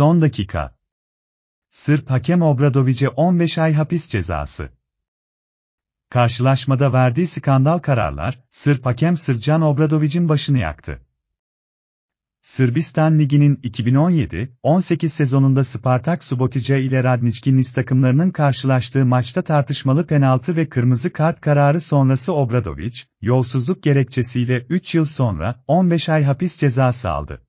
Son dakika. Sırp hakem Obradovic'e 15 ay hapis cezası. Karşılaşmada verdiği skandal kararlar, Sırp hakem Sırcan Obradovic'in başını yaktı. Sırbistan Ligi'nin 2017-18 sezonunda Spartak Subotica ile Radnički takımlarının karşılaştığı maçta tartışmalı penaltı ve kırmızı kart kararı sonrası Obradoviç, yolsuzluk gerekçesiyle 3 yıl sonra 15 ay hapis cezası aldı.